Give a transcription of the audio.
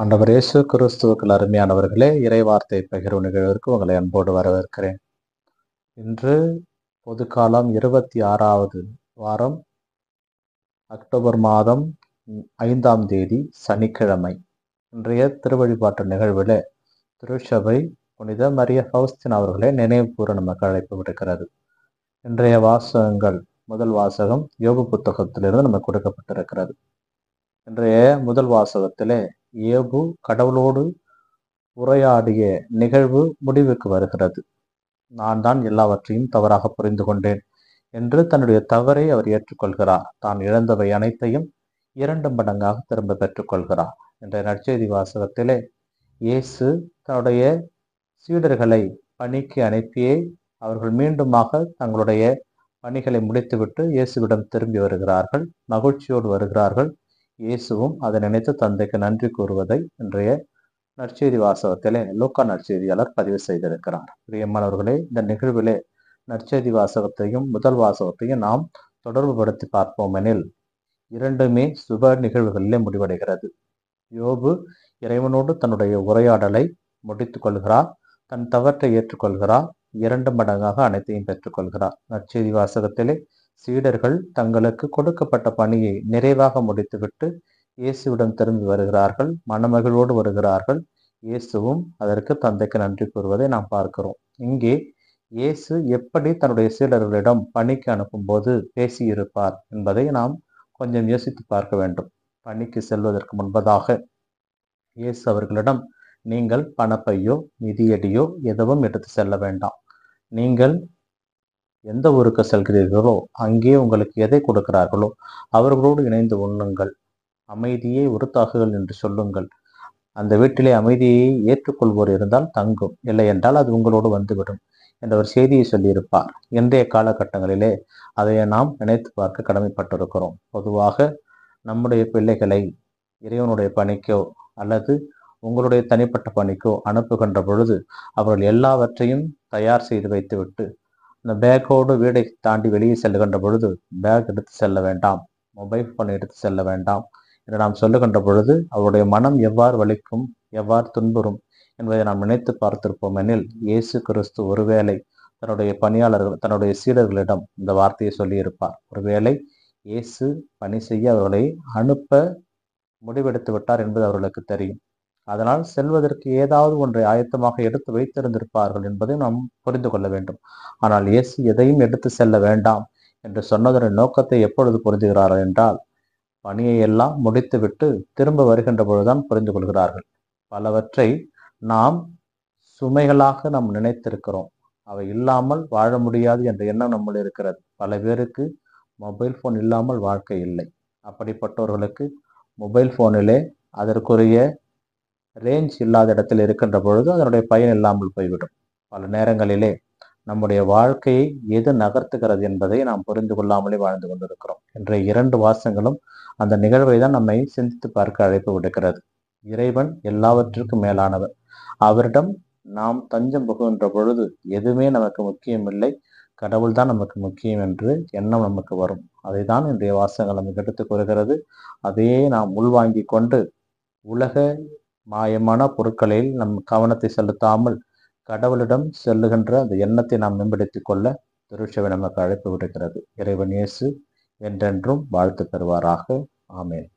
ஆண்டவர் இயேசு கிறிஸ்துவுக்கள் அருமையானவர்களே இறைவார்த்தை பகிர்வு நிகழ்விற்கு உங்களை அன்போடு வரவேற்கிறேன் இன்று பொது காலம் இருபத்தி ஆறாவது வாரம் அக்டோபர் மாதம் ஐந்தாம் தேதி சனிக்கிழமை இன்றைய திருவழிபாட்டு நிகழ்வில் திருச்சபை புனித மரிய ஹவுஸ்தின் அவர்களை நினைவுபூர்வ நமக்கு அழைப்பு விடுக்கிறது இன்றைய வாசகங்கள் முதல் வாசகம் யோக புத்தகத்திலிருந்து நமக்கு கொடுக்கப்பட்டிருக்கிறது இன்றைய முதல் வாசகத்திலே ஏபு கடவுளோடு உரையாடிய நிகழ்வு முடிவுக்கு வருகிறது நான் தான் எல்லாவற்றையும் தவறாக புரிந்து கொண்டேன் என்று தன்னுடைய தவறை அவர் ஏற்றுக்கொள்கிறார் தான் இழந்தவை அனைத்தையும் இரண்டு மடங்காக திரும்ப பெற்றுக்கொள்கிறார் என்ற நற்செய்தி வாசகத்திலே இயேசு தன்னுடைய சீடர்களை பணிக்கு அனுப்பியே அவர்கள் மீண்டுமாக தங்களுடைய பணிகளை முடித்துவிட்டு இயேசுவிடம் திரும்பி வருகிறார்கள் மகிழ்ச்சியோடு வருகிறார்கள் இயேசுவும் அதை நினைத்து தந்தைக்கு நன்றி கூறுவதை இன்றைய நற்செய்தி வாசகத்திலே லோக்கா நற்செய்தியாளர் பதிவு செய்திருக்கிறார் பிரியமானவர்களே இந்த நிகழ்விலே நற்செய்தி வாசகத்தையும் முதல் வாசகத்தையும் நாம் தொடர்பு படுத்தி பார்ப்போம் எனில் இரண்டுமே சுப நிகழ்வுகளிலே முடிவடைகிறது யோபு இறைவனோடு தன்னுடைய உரையாடலை முடித்து கொள்கிறார் தன் தவற்றை ஏற்றுக்கொள்கிறார் இரண்டு மடங்காக அனைத்தையும் பெற்றுக்கொள்கிறார் நற்செய்தி வாசகத்திலே சீடர்கள் தங்களுக்கு கொடுக்கப்பட்ட பணியை நிறைவாக முடித்துவிட்டு இயேசுவிடம் திரும்பி வருகிறார்கள் மனமகிழோடு வருகிறார்கள் இயேசுவும் அதற்கு தந்தைக்கு நன்றி கூறுவதை நாம் பார்க்கிறோம் இங்கே இயேசு எப்படி தன்னுடைய சீடர்களிடம் பணிக்கு அனுப்பும்போது பேசியிருப்பார் என்பதை நாம் கொஞ்சம் யோசித்து பார்க்க வேண்டும் பணிக்கு செல்வதற்கு முன்பதாக இயேசு அவர்களிடம் நீங்கள் பணப்பையோ நிதியடியோ எதுவும் எடுத்து செல்ல வேண்டாம் நீங்கள் எந்த ஊருக்கு செல்கிறீர்களோ அங்கே உங்களுக்கு எதை கொடுக்கிறார்களோ அவர்களோடு இணைந்து உண்ணுங்கள் அமைதியை உறுத்தாகுகள் என்று சொல்லுங்கள் அந்த வீட்டிலே அமைதியை ஏற்றுக்கொள்வோர் இருந்தால் தங்கும் இல்லை என்றால் அது உங்களோடு வந்துவிடும் என்ற ஒரு செய்தியை சொல்லியிருப்பார் இன்றைய காலகட்டங்களிலே அதை நாம் நினைத்து பார்க்க கடமைப்பட்டிருக்கிறோம் பொதுவாக நம்முடைய பிள்ளைகளை இறைவனுடைய பணிக்கோ அல்லது உங்களுடைய தனிப்பட்ட பணிக்கோ அனுப்புகின்ற பொழுது அவர்கள் எல்லாவற்றையும் தயார் செய்து வைத்துவிட்டு இந்த பேக்கோடு வீடை தாண்டி வெளியே செல்லுகின்ற பொழுது பேக் எடுத்து செல்ல வேண்டாம் மொபைல் ஃபோன் எடுத்து செல்ல வேண்டாம் என்று நாம் சொல்லுகின்ற பொழுது அவருடைய மனம் எவ்வாறு வலிக்கும் எவ்வாறு துன்புறும் என்பதை நாம் நினைத்து பார்த்திருப்போம் எனில் இயேசு கிறிஸ்து ஒருவேளை தன்னுடைய பணியாளர்கள் தன்னுடைய சீடர்களிடம் இந்த வார்த்தையை சொல்லியிருப்பார் ஒருவேளை இயேசு பணி செய்ய அவர்களை அனுப்ப முடிவெடுத்து விட்டார் என்பது அவர்களுக்கு தெரியும் அதனால் செல்வதற்கு ஏதாவது ஒன்றை ஆயத்தமாக எடுத்து வைத்திருந்திருப்பார்கள் என்பதை நாம் புரிந்து கொள்ள வேண்டும் ஆனால் இயேசு எதையும் எடுத்து செல்ல வேண்டாம் என்று சொன்னதன் நோக்கத்தை எப்பொழுது புரிந்துகிறார்கள் என்றால் பணியை எல்லாம் முடித்துவிட்டு திரும்ப வருகின்ற பொழுதுதான் புரிந்து கொள்கிறார்கள் பலவற்றை நாம் சுமைகளாக நாம் நினைத்திருக்கிறோம் அவை இல்லாமல் வாழ முடியாது என்ற எண்ணம் நம்மள் இருக்கிறது பல பேருக்கு மொபைல் ஃபோன் இல்லாமல் வாழ்க்கை இல்லை அப்படிப்பட்டவர்களுக்கு மொபைல் ஃபோனிலே அதற்குரிய ரேஞ்ச் இல்லாத இடத்தில் இருக்கின்ற பொழுது அதனுடைய பயன் இல்லாமல் போய்விடும் பல நேரங்களிலே நம்முடைய வாழ்க்கையை எது நகர்த்துகிறது என்பதை நாம் புரிந்து கொள்ளாமலே வாழ்ந்து கொண்டிருக்கிறோம் என்ற இரண்டு வாசங்களும் அந்த நிகழ்வை தான் நம்மை சிந்தித்து பார்க்க அழைப்பு விடுக்கிறது இறைவன் எல்லாவற்றிற்கும் மேலானவர் அவரிடம் நாம் தஞ்சம் புகுகின்ற பொழுது எதுவுமே நமக்கு முக்கியமில்லை கடவுள் தான் நமக்கு முக்கியம் என்று எண்ணம் நமக்கு வரும் அதை தான் இன்றைய வாசங்கள் நமக்கு எடுத்துக் கூறுகிறது அதையே நாம் உள்வாங்கி கொண்டு உலக மாயமான பொருட்களில் நம் கவனத்தை செலுத்தாமல் கடவுளிடம் செல்லுகின்ற அந்த எண்ணத்தை நாம் மேம்படுத்திக் கொள்ள திருச்சவை நமக்கு அழைப்பு விடுகிறது இறைவன் இயேசு என்றென்றும் வாழ்த்து தருவாராக ஆமேன்